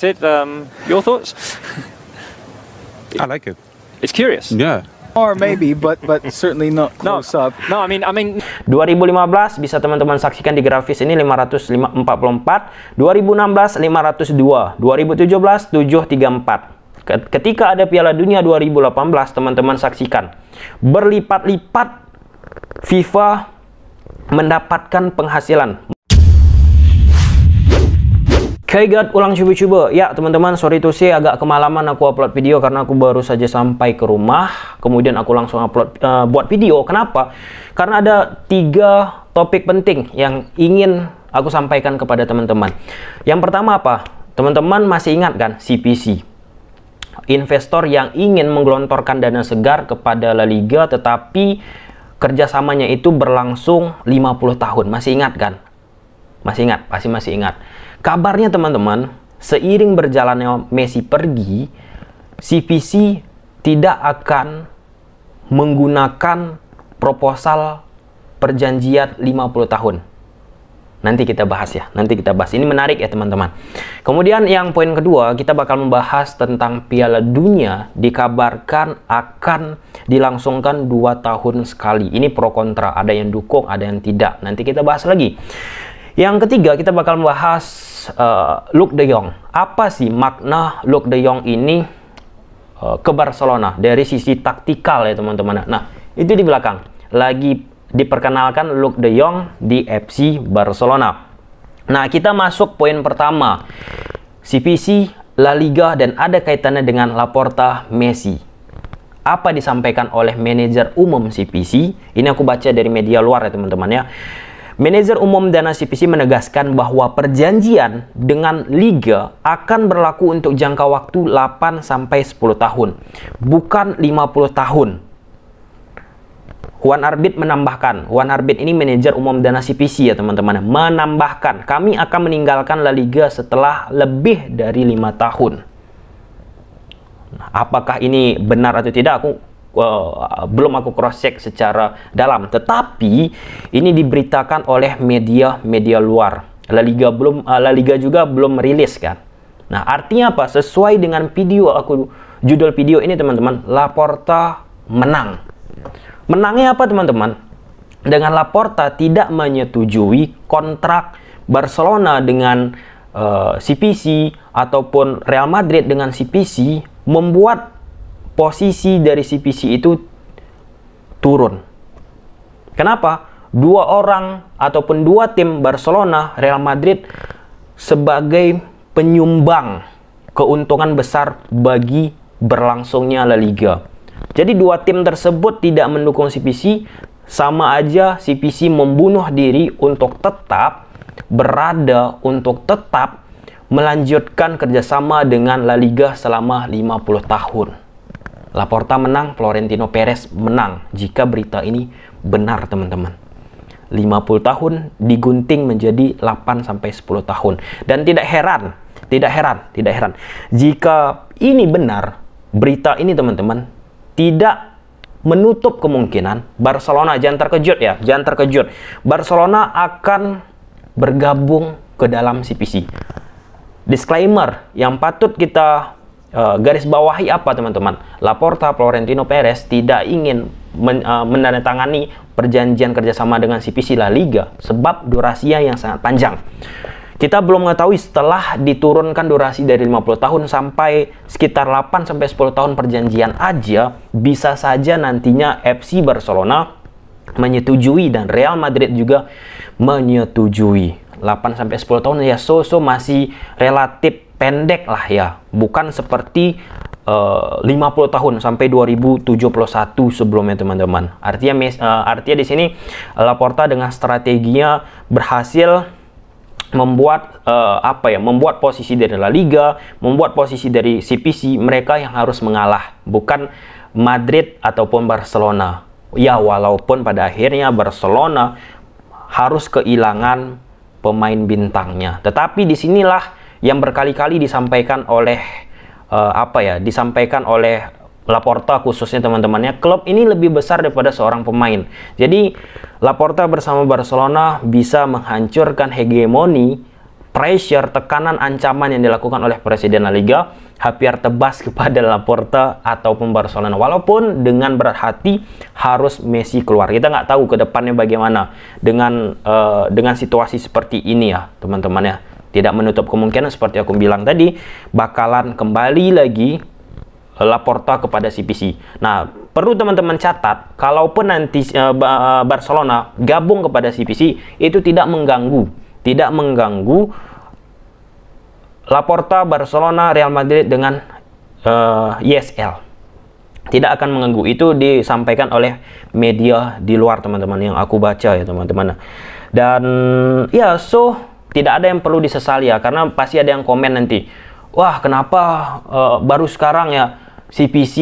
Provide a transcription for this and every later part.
Did um, your thoughts? I like it. It's curious. Yeah. Or maybe, but but certainly not close no, up. No, I mean, I mean. 2015 bisa teman-teman saksikan di grafis ini 544, 2016 502, 2017 734. Ketika ada Piala Dunia 2018, teman-teman saksikan berlipat-lipat FIFA mendapatkan penghasilan. Okay guys ulang coba-coba Ya teman-teman, sorry to say agak kemalaman aku upload video karena aku baru saja sampai ke rumah. Kemudian aku langsung upload uh, buat video. Kenapa? Karena ada tiga topik penting yang ingin aku sampaikan kepada teman-teman. Yang pertama apa? Teman-teman masih ingat kan CPC? Investor yang ingin menggelontorkan dana segar kepada La Liga tetapi kerjasamanya itu berlangsung 50 tahun. Masih ingat kan? Masih ingat, pasti masih ingat. Kabarnya teman-teman, seiring berjalannya Messi pergi, CVC tidak akan menggunakan proposal perjanjian 50 tahun. Nanti kita bahas ya, nanti kita bahas. Ini menarik ya teman-teman. Kemudian yang poin kedua, kita bakal membahas tentang Piala Dunia dikabarkan akan dilangsungkan dua tahun sekali. Ini pro kontra, ada yang dukung, ada yang tidak. Nanti kita bahas lagi. Yang ketiga, kita bakal membahas uh, Luke de Jong. Apa sih makna Luke de Jong ini uh, ke Barcelona dari sisi taktikal ya teman-teman. Nah, itu di belakang. Lagi diperkenalkan Luke de Jong di FC Barcelona. Nah, kita masuk poin pertama. CPC, La Liga, dan ada kaitannya dengan Laporta, Messi apa disampaikan oleh manajer umum CPC. Ini aku baca dari media luar ya teman-teman ya. Manajer Umum Dana CPC menegaskan bahwa perjanjian dengan liga akan berlaku untuk jangka waktu 8 sampai 10 tahun, bukan 50 tahun. Juan Arbit menambahkan, Juan Arbit ini manajer umum Dana CPC ya teman-teman, menambahkan kami akan meninggalkan La Liga setelah lebih dari lima tahun. Nah, apakah ini benar atau tidak? Aku uh, belum aku cross check secara dalam tetapi ini diberitakan oleh media-media luar La Liga belum uh, La Liga juga belum merilis kan nah artinya apa sesuai dengan video aku judul video ini teman-teman Laporta menang menangnya apa teman-teman dengan Laporta tidak menyetujui kontrak Barcelona dengan uh, eh, CPC ataupun Real Madrid dengan CPC membuat posisi dari si PC itu turun. Kenapa? Dua orang ataupun dua tim Barcelona, Real Madrid sebagai penyumbang keuntungan besar bagi berlangsungnya La Liga. Jadi dua tim tersebut tidak mendukung CPC, sama aja CPC membunuh diri untuk tetap berada untuk tetap melanjutkan kerjasama dengan La Liga selama 50 tahun. Laporta menang, Florentino Perez menang jika berita ini benar teman-teman. 50 tahun digunting menjadi 8 sampai 10 tahun dan tidak heran, tidak heran, tidak heran jika ini benar berita ini teman-teman tidak menutup kemungkinan Barcelona jangan terkejut ya, jangan terkejut. Barcelona akan bergabung ke dalam CPC. Disclaimer yang patut kita Eh, garis bawahi apa teman-teman? Laporta Florentino Perez tidak ingin men, uh, menandatangani perjanjian kerjasama dengan CPC La Liga sebab durasinya yang sangat panjang. Kita belum mengetahui setelah diturunkan durasi dari 50 tahun sampai sekitar 8 10 tahun perjanjian aja, bisa saja nantinya FC Barcelona menyetujui dan Real Madrid juga menyetujui. 8 10 tahun ya so-so masih relatif pendek lah ya, bukan seperti eh, uh, 50 tahun sampai 2071 sebelumnya teman-teman. Artinya uh, artinya di sini eh, Laporta dengan strateginya berhasil membuat uh, apa ya membuat posisi dari La Liga, membuat posisi dari CPC mereka yang harus mengalah, bukan Madrid ataupun Barcelona. Ya walaupun pada akhirnya Barcelona harus kehilangan pemain bintangnya. Tetapi disinilah yang berkali-kali disampaikan oleh uh, apa ya disampaikan oleh Laporta khususnya teman-temannya klub ini lebih besar daripada seorang pemain jadi Laporta bersama Barcelona bisa menghancurkan hegemoni pressure tekanan ancaman yang dilakukan oleh Presiden La Liga hampir tebas kepada Laporta ataupun Barcelona walaupun dengan berat hati harus Messi keluar kita nggak tahu ke depannya bagaimana dengan uh, dengan situasi seperti ini ya teman temannya ya tidak menutup kemungkinan seperti aku bilang tadi, bakalan kembali lagi Laporta kepada CPC. Nah, perlu teman-teman catat, kalaupun nanti uh, Barcelona gabung kepada CPC, itu tidak mengganggu, tidak mengganggu Laporta, Barcelona, Real Madrid dengan uh, Tidak akan mengganggu. Itu disampaikan oleh media di luar teman-teman yang aku baca ya teman-teman. Dan ya, yeah, so tidak ada yang perlu disesali ya karena pasti ada yang komen nanti wah kenapa uh, baru sekarang ya CPC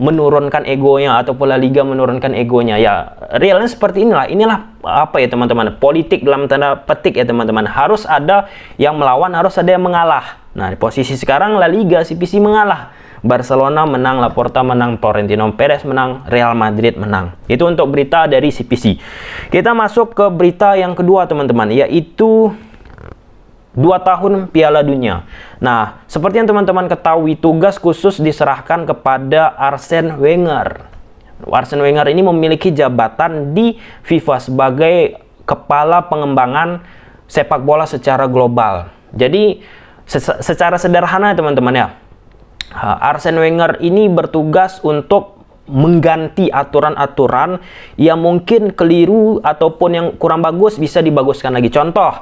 menurunkan egonya atau pola liga menurunkan egonya ya realnya seperti inilah inilah apa ya teman-teman politik dalam tanda petik ya teman-teman harus ada yang melawan harus ada yang mengalah nah di posisi sekarang La Liga CPC mengalah Barcelona menang, Laporta menang, Florentino Perez menang, Real Madrid menang. Itu untuk berita dari CPC. Kita masuk ke berita yang kedua teman-teman, yaitu dua tahun Piala Dunia. Nah, seperti yang teman-teman ketahui, tugas khusus diserahkan kepada Arsene Wenger. Arsene Wenger ini memiliki jabatan di FIFA sebagai kepala pengembangan sepak bola secara global. Jadi secara sederhana teman-teman ya, Arsene Wenger ini bertugas untuk mengganti aturan-aturan yang mungkin keliru ataupun yang kurang bagus bisa dibaguskan lagi. Contoh,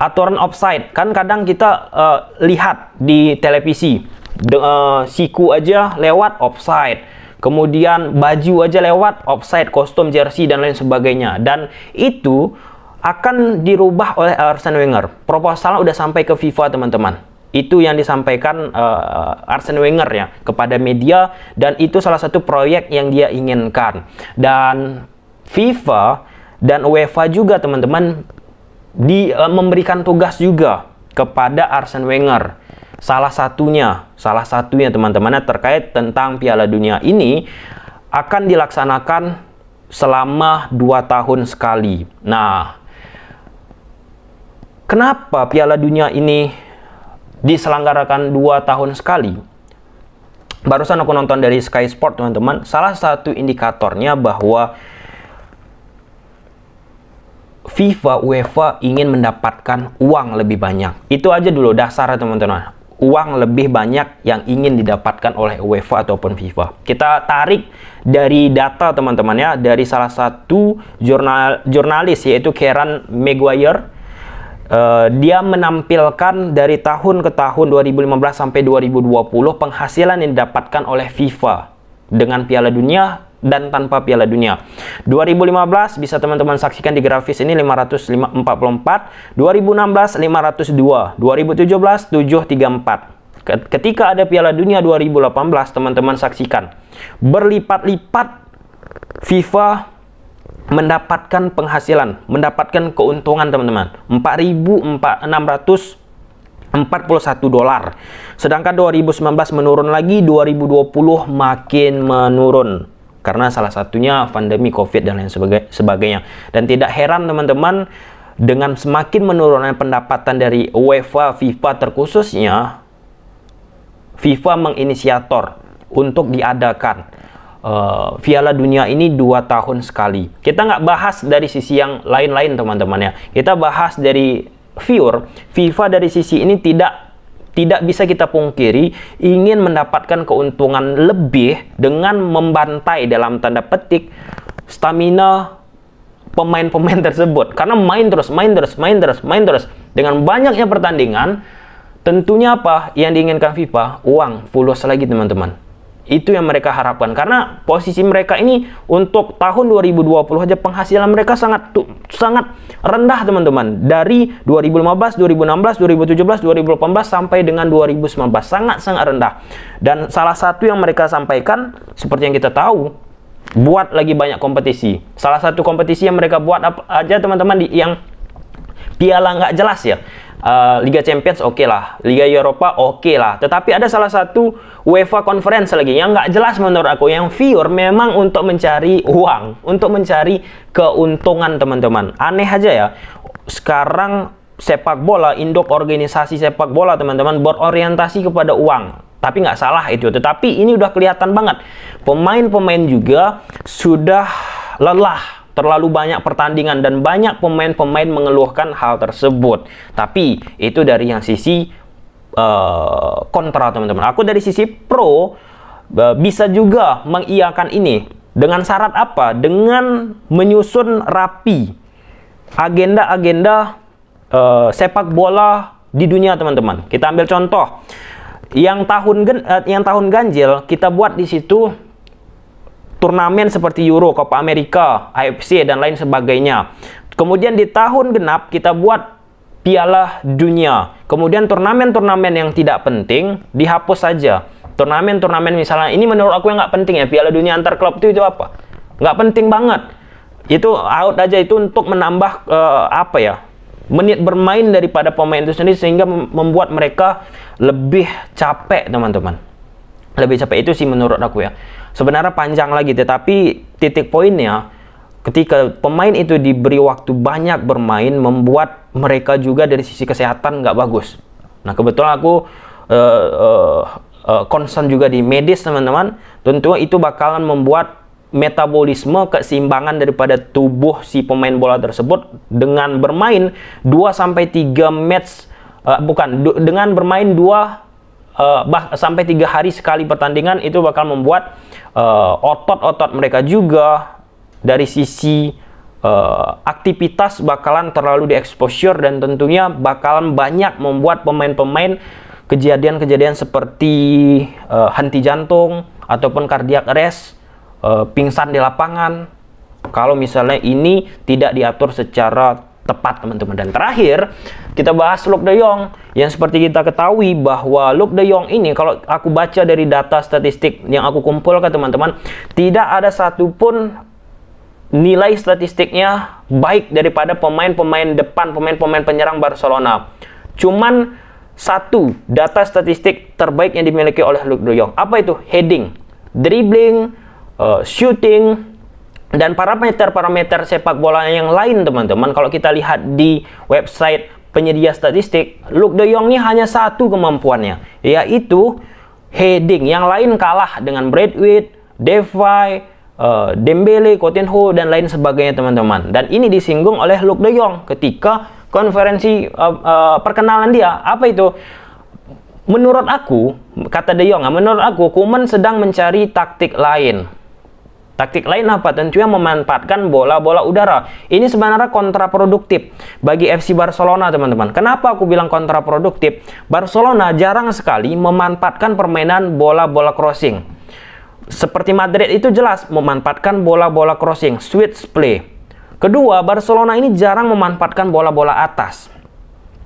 aturan offside kan kadang kita uh, lihat di televisi De, uh, siku aja lewat offside. Kemudian baju aja lewat offside, kostum jersey dan lain sebagainya. Dan itu akan dirubah oleh Arsene Wenger. Proposalnya udah sampai ke FIFA, teman-teman. Itu yang disampaikan uh, Arsene Wenger ya kepada media dan itu salah satu proyek yang dia inginkan. Dan FIFA dan UEFA juga teman-teman di uh, memberikan tugas juga kepada Arsene Wenger. Salah satunya, salah satunya teman-teman terkait tentang Piala Dunia ini akan dilaksanakan selama dua tahun sekali. Nah, kenapa Piala Dunia ini diselenggarakan dua tahun sekali. Barusan aku nonton dari Sky Sport, teman-teman. Salah satu indikatornya bahwa FIFA UEFA ingin mendapatkan uang lebih banyak. Itu aja dulu dasar teman-teman. Uang lebih banyak yang ingin didapatkan oleh UEFA ataupun FIFA. Kita tarik dari data teman-teman ya dari salah satu jurnal jurnalis yaitu Karen Maguire Eh, dia menampilkan dari tahun ke tahun 2015 sampai 2020 penghasilan yang didapatkan oleh FIFA dengan Piala Dunia dan tanpa Piala Dunia. 2015 bisa teman-teman saksikan di grafis ini 544, 2016 502, 2017 734. Ketika ada Piala Dunia 2018, teman-teman saksikan berlipat-lipat FIFA mendapatkan penghasilan, mendapatkan keuntungan teman-teman. 4.641 dolar. Sedangkan 2019 menurun lagi, 2020 makin menurun karena salah satunya pandemi Covid dan lain sebagainya. Dan tidak heran teman-teman dengan semakin menurunnya pendapatan dari UEFA, FIFA terkhususnya FIFA menginisiator untuk diadakan uh, Dunia ini dua tahun sekali. Kita nggak bahas dari sisi yang lain-lain teman-teman ya. Kita bahas dari viewer FIFA dari sisi ini tidak tidak bisa kita pungkiri ingin mendapatkan keuntungan lebih dengan membantai dalam tanda petik stamina pemain-pemain tersebut karena main terus main terus main terus main terus dengan banyaknya pertandingan tentunya apa yang diinginkan FIFA uang fulus lagi teman-teman itu yang mereka harapkan karena posisi mereka ini untuk tahun 2020 aja penghasilan mereka sangat sangat rendah teman-teman. Dari 2015, 2016, 2017, 2018 sampai dengan 2019 sangat-sangat rendah. Dan salah satu yang mereka sampaikan seperti yang kita tahu buat lagi banyak kompetisi. Salah satu kompetisi yang mereka buat apa aja teman-teman yang piala nggak jelas ya. Uh, Liga Champions oke okay lah, Liga Eropa oke okay lah. Tetapi ada salah satu UEFA Conference lagi yang nggak jelas menurut aku yang viewer memang untuk mencari uang, untuk mencari keuntungan teman-teman. Aneh aja ya. Sekarang sepak bola, induk organisasi sepak bola teman-teman berorientasi kepada uang tapi nggak salah itu tetapi ini udah kelihatan banget pemain-pemain juga sudah lelah terlalu banyak pertandingan dan banyak pemain-pemain mengeluhkan hal tersebut. Tapi itu dari yang sisi uh, kontra teman-teman. Aku dari sisi pro uh, bisa juga mengiakan ini dengan syarat apa? Dengan menyusun rapi agenda-agenda uh, sepak bola di dunia teman-teman. Kita ambil contoh yang tahun gen, uh, yang tahun ganjil kita buat di situ turnamen seperti Euro, Copa America, AFC dan lain sebagainya. Kemudian di tahun genap kita buat Piala Dunia. Kemudian turnamen-turnamen yang tidak penting dihapus saja. Turnamen-turnamen misalnya ini menurut aku yang nggak penting ya Piala Dunia antar klub itu itu apa? Nggak penting banget. Itu out aja itu untuk menambah uh, apa ya? menit bermain daripada pemain itu sendiri sehingga membuat mereka lebih capek teman-teman lebih capek itu sih menurut aku ya sebenarnya panjang lagi tetapi titik poinnya ketika pemain itu diberi waktu banyak bermain membuat mereka juga dari sisi kesehatan nggak bagus nah kebetulan aku uh, uh, concern juga di medis teman-teman tentu itu bakalan membuat metabolisme keseimbangan daripada tubuh si pemain bola tersebut dengan bermain 2 sampai 3 match uh, bukan dengan bermain 2 uh, bah, sampai tiga hari sekali pertandingan itu bakal membuat eh, otot-otot uh, mereka juga dari sisi uh, aktivitas bakalan terlalu dieksposur dan tentunya bakalan banyak membuat pemain-pemain kejadian-kejadian seperti uh, henti jantung ataupun cardiac arrest, uh, pingsan di lapangan. Kalau misalnya ini tidak diatur secara tepat teman-teman. Dan terakhir, kita bahas Luke De Jong yang seperti kita ketahui bahwa Luke De Jong ini kalau aku baca dari data statistik yang aku kumpulkan teman-teman, tidak ada satupun nilai statistiknya baik daripada pemain-pemain depan, pemain-pemain penyerang Barcelona. Cuman satu data statistik terbaik yang dimiliki oleh Luke De Jong. Apa itu? Heading, dribbling, uh, shooting, dan parameter-parameter sepak bola yang lain teman-teman kalau kita lihat di website penyedia statistik Luke De Jong ini hanya satu kemampuannya yaitu heading yang lain kalah dengan Bradwit, Devay, uh, eh, Dembele, Coutinho dan lain sebagainya teman-teman dan ini disinggung oleh Luke De Jong ketika konferensi uh, uh, perkenalan dia apa itu menurut aku kata De Jong menurut aku Kuman sedang mencari taktik lain Taktik lain apa? Tentunya memanfaatkan bola-bola udara. Ini sebenarnya kontraproduktif bagi FC Barcelona, teman-teman. Kenapa aku bilang kontraproduktif? Barcelona jarang sekali memanfaatkan permainan bola-bola crossing. Seperti Madrid itu jelas memanfaatkan bola-bola crossing, switch play. Kedua, Barcelona ini jarang memanfaatkan bola-bola atas.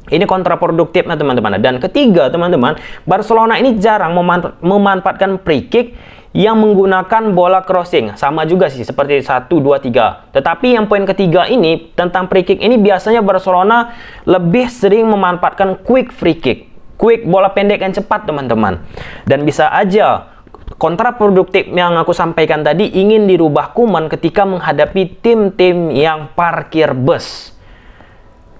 Ini kontraproduktifnya teman-teman. Dan ketiga, teman-teman, Barcelona ini jarang memanfaatkan free kick yang menggunakan bola crossing. Sama juga sih seperti 1 2 3. Tetapi yang poin ketiga ini tentang free kick ini biasanya Barcelona lebih sering memanfaatkan quick free kick. Quick bola pendek yang cepat, teman-teman. Dan bisa aja produktif yang aku sampaikan tadi ingin dirubah Kuman ketika menghadapi tim-tim yang parkir bus.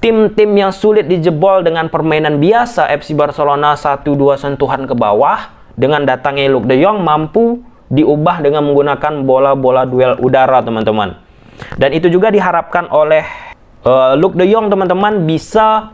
Tim-tim yang sulit dijebol dengan permainan biasa FC Barcelona 1-2 sentuhan ke bawah dengan datangnya Luke de Jong mampu diubah dengan menggunakan bola-bola duel udara, teman-teman. Dan itu juga diharapkan oleh uh, Luke de Jong, teman-teman, bisa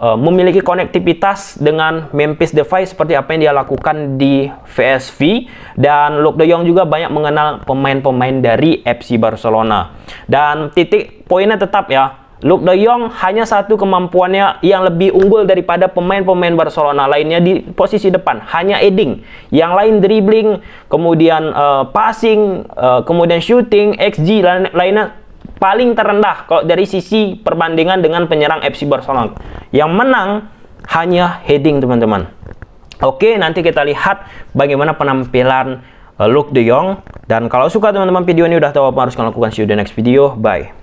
uh, memiliki konektivitas dengan Memphis Depay seperti apa yang dia lakukan di VSV dan Luke De Jong juga banyak mengenal pemain-pemain dari FC Barcelona. Dan titik poinnya tetap ya, Luke De Jong hanya satu kemampuannya yang lebih unggul daripada pemain-pemain Barcelona lainnya di posisi depan, hanya heading. Yang lain dribbling, kemudian uh, passing, uh, kemudian shooting, XG lain lainnya paling terendah kalau dari sisi perbandingan dengan penyerang FC Barcelona. Yang menang hanya heading, teman-teman. Oke, nanti kita lihat bagaimana penampilan uh, Luke De Jong dan kalau suka teman-teman video ini udah tahu apa harus kalian lakukan. See you the next video. Bye.